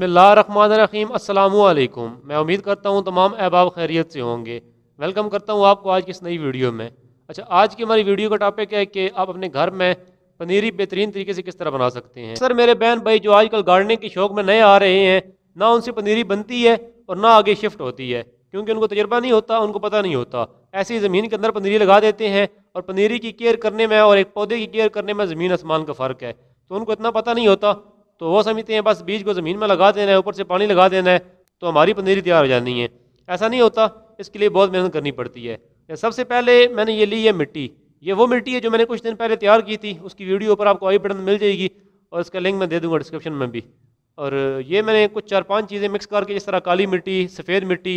बसमीम अल्लाम मैं उम्मीद करता हूँ तमाम अहबाब खैरियत से होंगे वेलकम करता हूँ आपको आज की इस नई वीडियो में अच्छा आज की हमारी वीडियो का टॉपिक है कि आप अपने घर में पनीरी बेहतरीन तरीके से किस तरह बना सकते हैं सर मेरे बहन भाई जो आजकल गार्डनिंग के शौक में नए आ रहे हैं ना उनसे पनीरी बनती है और ना आगे शिफ्ट होती है क्योंकि उनको तजर्बा नहीं होता उनको पता नहीं होता ऐसी ज़मीन के अंदर पनीरी लगा देते हैं और पनीरी की केयर करने में और एक पौधे की केयर करने में ज़मीन आसमान का फ़र्क है तो उनको इतना पता नहीं होता तो वो समझते हैं बस बीज को ज़मीन में लगा देना है ऊपर से पानी लगा देना है तो हमारी पनीरी तैयार हो जानी है ऐसा नहीं होता इसके लिए बहुत मेहनत करनी पड़ती है सबसे पहले मैंने ये ली है मिट्टी ये वो मिट्टी है जो मैंने कुछ दिन पहले तैयार की थी उसकी वीडियो पर आपको आई बटन मिल जाएगी और इसका लिंक मैं दे दूंगा डिस्क्रिप्शन में भी और ये मैंने कुछ चार पांच चीज़ें मिक्स करके जिस तरह काली मिट्टी सफ़ेद मिट्टी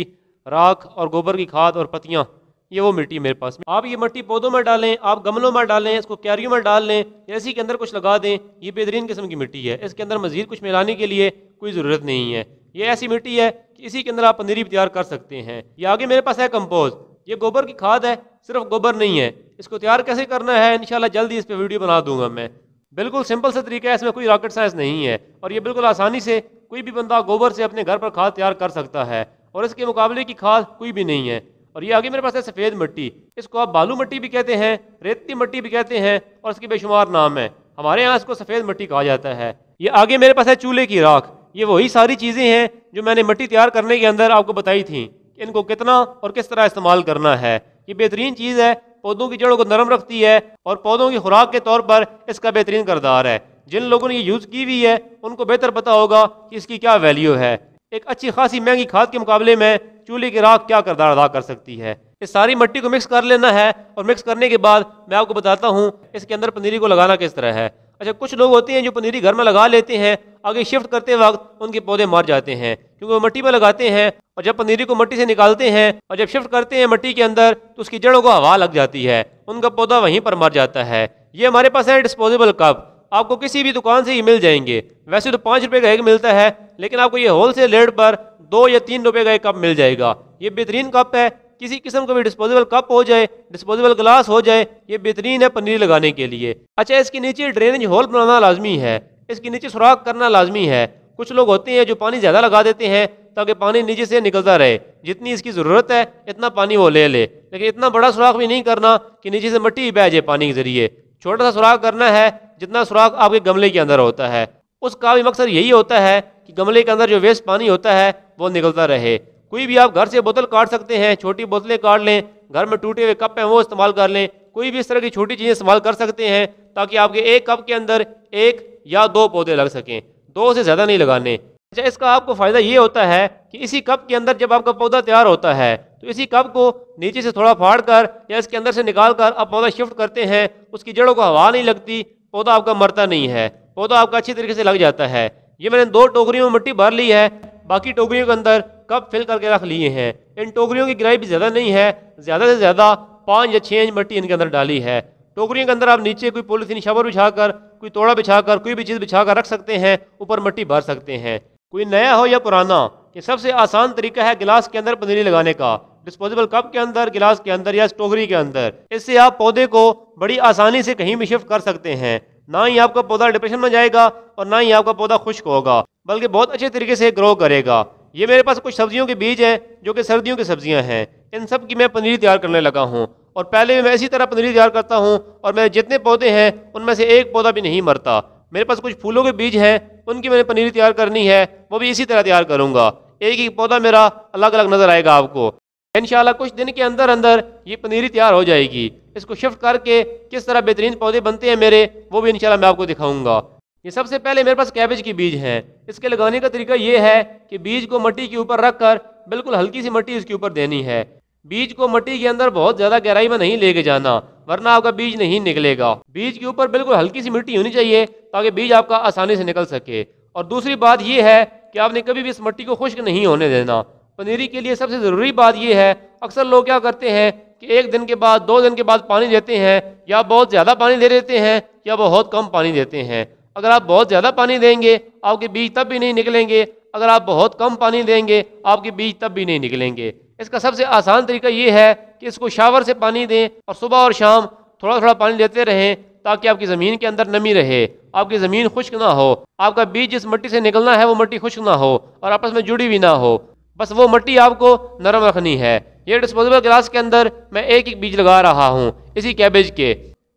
राख और गोबर की खाद और पत्तियाँ ये वो मिट्टी मेरे पास में आप ये मिट्टी पौधों में डालें आप गमलों में डालें इसको क्यारियों में डाल लें या इसी के अंदर कुछ लगा दें ये बेहतरीन किस्म की मिट्टी है इसके अंदर मजीद कुछ मिलाने के लिए कोई ज़रूरत नहीं है ये ऐसी मिट्टी है कि इसी के अंदर आप पनीरी भी तैयार कर सकते हैं ये आगे मेरे पास है कम्पोज ये गोबर की खाद है सिर्फ गोबर नहीं है इसको तैयार कैसे करना है इन जल्दी इस पर वीडियो बना दूंगा मैं बिल्कुल सिंपल सा तरीका है इसमें कोई रॉकेट साइंस नहीं है और ये बिल्कुल आसानी से कोई भी बंदा गोबर से अपने घर पर खाद तैयार कर सकता है और इसके मुकाबले की खाद कोई भी नहीं है और ये आगे मेरे पास है सफ़ेद मिट्टी इसको आप बालू मिट्टी भी कहते हैं रेती मिट्टी भी कहते हैं और इसके बेशुमार नाम है हमारे यहाँ इसको सफ़ेद मिट्टी कहा जाता है ये आगे मेरे पास है चूल्हे की राख ये वही सारी चीज़ें हैं जो मैंने मिट्टी तैयार करने के अंदर आपको बताई थी कि इनको कितना और किस तरह इस्तेमाल करना है ये बेहतरीन चीज़ है पौधों की जड़ों को नरम रखती है और पौधों की खुराक के तौर पर इसका बेहतरीन करदार है जिन लोगों ने ये यूज़ की हुई है उनको बेहतर पता होगा कि इसकी क्या वैल्यू है एक अच्छी खासी महंगी खाद के मुकाबले में चूल्हे की राख क्या करदार अदा कर सकती है इस सारी मट्टी को मिक्स कर लेना है और मिक्स करने के बाद मैं आपको बताता हूँ इसके अंदर पनीरी को लगाना किस तरह है अच्छा कुछ लोग होते हैं जो पनीरी घर में लगा लेते हैं आगे शिफ्ट करते वक्त उनके पौधे मर जाते हैं क्योंकि वो मट्टी में लगाते हैं और जब पनीरी को मट्टी से निकालते हैं और जब शिफ्ट करते हैं मट्टी के अंदर तो उसकी जड़ों को हवा लग जाती है उनका पौधा वहीं पर मर जाता है ये हमारे पास है डिस्पोजेबल कप आपको किसी भी दुकान से ही मिल जाएंगे वैसे तो पाँच रुपये का एक मिलता है लेकिन आपको ये होल सेल रेट पर दो या तीन रुपए का एक कप मिल जाएगा ये बेहतरीन कप है किसी किस्म का भी डिस्पोजेबल कप हो जाए डिस्पोजेबल ग्लास हो जाए ये बेहतरीन है पनीर लगाने के लिए अच्छा इसके नीचे ड्रेनेज होल बनाना लाजमी है इसके नीचे सुराख करना लाजमी है कुछ लोग होते हैं जो पानी ज़्यादा लगा देते हैं ताकि पानी नीचे से निकलता रहे जितनी इसकी ज़रूरत है इतना पानी वो ले ले लेकिन इतना बड़ा सुराख भी नहीं करना कि नीचे से मट्टी बह जाए पानी के ज़रिए छोटा सा सुराख करना है जितना सुराख आपके गमले के अंदर होता है उसका भी मकसद यही होता है कि गमले के अंदर जो वेस्ट पानी होता है वो निकलता रहे कोई भी आप घर से बोतल काट सकते हैं छोटी बोतलें काट लें घर में टूटे हुए कप हैं वो इस्तेमाल कर लें कोई भी इस तरह की छोटी चीज़ें इस्तेमाल कर सकते हैं ताकि आपके एक कप के अंदर एक या दो पौधे लग सकें दो से ज़्यादा नहीं लगाने अच्छा इसका आपको फ़ायदा ये होता है कि इसी कप के अंदर जब आपका पौधा तैयार होता है तो इसी कप को नीचे से थोड़ा फाड़ कर या इसके अंदर से निकाल कर आप पौधा शिफ्ट करते हैं उसकी जड़ों को हवा नहीं लगती पौधा आपका मरता नहीं है पौधा आपका अच्छी तरीके से लग जाता है ये मैंने दो टोकरियों में मिट्टी भर ली है बाकी टोकरियों के अंदर कप फिल करके रख लिए हैं इन टोकरियों की गिराई भी ज़्यादा नहीं है ज़्यादा से ज़्यादा पाँच या छः इंच मट्टी इनके अंदर डाली है टोकरियों के अंदर आप नीचे कोई पोलिथीन शबर बिछा कर कोई तोड़ा बिछा कर कोई भी चीज़ बिछा कर रख सकते हैं ऊपर मट्टी भर सकते हैं कोई नया हो या पुराना ये सबसे आसान तरीका है गिलास के अंदर पनीरी लगाने का डिस्पोजेबल कप के अंदर गिलास के अंदर या टोकरी के अंदर इससे आप पौधे को बड़ी आसानी से कहीं भी शिफ्ट कर सकते हैं ना ही आपका पौधा डिप्रेशन में जाएगा और ना ही आपका पौधा खुश्क होगा बल्कि बहुत अच्छे तरीके से ग्रो करेगा ये मेरे पास कुछ सब्जियों के बीज हैं जो कि सर्दियों की सब्जियां हैं इन सब की मैं पनीर तैयार करने लगा हूँ और पहले मैं इसी तरह पनीर तैयार करता हूँ और मेरे जितने पौधे हैं उनमें से एक पौधा भी नहीं मरता मेरे पास कुछ फूलों के बीज हैं उनकी मैंने पनीर तैयार करनी है वो भी इसी तरह तैयार करूँगा एक एक पौधा मेरा अलग अलग नज़र आएगा आपको इन कुछ दिन के अंदर अंदर ये पनीरी तैयार हो जाएगी इसको शिफ्ट करके किस तरह बेहतरीन पौधे बनते हैं मेरे वो भी इनशाला मैं आपको दिखाऊंगा ये सबसे पहले मेरे पास कैबेज के बीज हैं इसके लगाने का तरीका ये है कि बीज को मट्टी के ऊपर रख कर बिल्कुल हल्की सी मट्टी इसके ऊपर देनी है बीज को मट्टी के अंदर बहुत ज़्यादा गहराई में नहीं लेके जाना वरना आपका बीज नहीं निकलेगा बीज के ऊपर बिल्कुल हल्की सी मिट्टी होनी चाहिए ताकि बीज आपका आसानी से निकल सके और दूसरी बात यह है कि आपने कभी भी इस मट्टी को खुश्क नहीं होने देना पनीरी के लिए सबसे ज़रूरी बात यह है अक्सर लोग क्या करते हैं कि एक दिन के बाद दो दिन के बाद पानी देते हैं या बहुत ज़्यादा पानी दे देते हैं या बहुत कम पानी देते हैं अगर आप बहुत ज़्यादा पानी देंगे आपके बीज तब भी नहीं निकलेंगे अगर आप बहुत कम पानी देंगे आपके बीज तब भी नहीं निकलेंगे इसका सबसे आसान तरीका ये है कि इसको शावर से पानी दें और सुबह और शाम थोड़ा थोड़ा पानी देते रहें ताकि आपकी ज़मीन के अंदर नमी रहे आपकी ज़मीन खुश्क ना हो आपका बीज जिस मिट्टी से निकलना है वो मट्टी खुश्क ना हो और आपस में जुड़ी भी ना हो बस वो मट्टी आपको नरम रखनी है ये डिस्पोजेबल ग्लास के अंदर मैं एक एक बीज लगा रहा हूँ इसी कैबेज के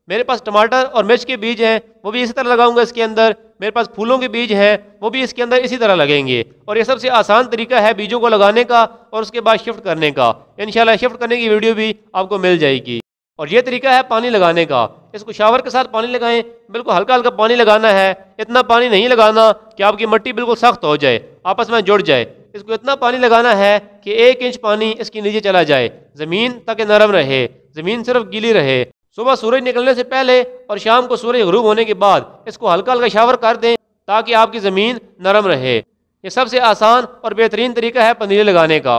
मेरे पास टमाटर और मिर्च के बीज हैं वो भी इसी तरह लगाऊंगा इसके अंदर मेरे पास फूलों के बीज हैं वो भी इसके अंदर इसी तरह लगेंगे और ये सबसे आसान तरीका है बीजों को लगाने का और उसके बाद शिफ्ट करने का इन शिफ्ट करने की वीडियो भी आपको मिल जाएगी और ये तरीका है पानी लगाने का इसको शावर के साथ पानी लगाएं बिल्कुल हल्का हल्का पानी लगाना है इतना पानी नहीं लगाना कि आपकी मट्टी बिल्कुल सख्त हो जाए आपस में जुड़ जाए इसको इतना पानी लगाना है कि एक इंच पानी इसके नीचे चला जाए ज़मीन ताकि नरम रहे ज़मीन सिर्फ गीली रहे सुबह सूरज निकलने से पहले और शाम को सूरज गरूब होने के बाद इसको हल्का हल्का शावर कर दें ताकि आपकी ज़मीन नरम रहे ये सबसे आसान और बेहतरीन तरीका है पनीरी लगाने का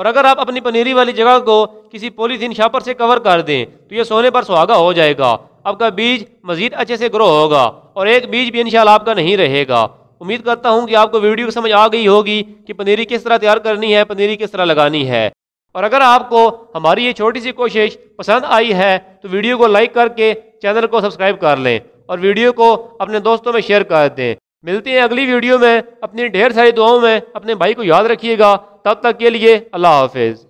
और अगर आप अपनी पनीरी वाली जगह को किसी पॉलीथीन शापर से कवर कर दें तो ये सोने पर सुहागा हो जाएगा आपका बीज मज़ीद अच्छे से ग्रो होगा और एक बीज भी इन आपका नहीं रहेगा उम्मीद करता हूँ कि आपको वीडियो समझ आ गई होगी कि पनीरी किस तरह तैयार करनी है पनीरी किस तरह लगानी है और अगर आपको हमारी ये छोटी सी कोशिश पसंद आई है तो वीडियो को लाइक करके चैनल को सब्सक्राइब कर लें और वीडियो को अपने दोस्तों में शेयर कर दें मिलते हैं अगली वीडियो में अपनी ढेर सारी दुआओं में अपने भाई को याद रखिएगा तब तक के लिए अल्लाह हाफिज़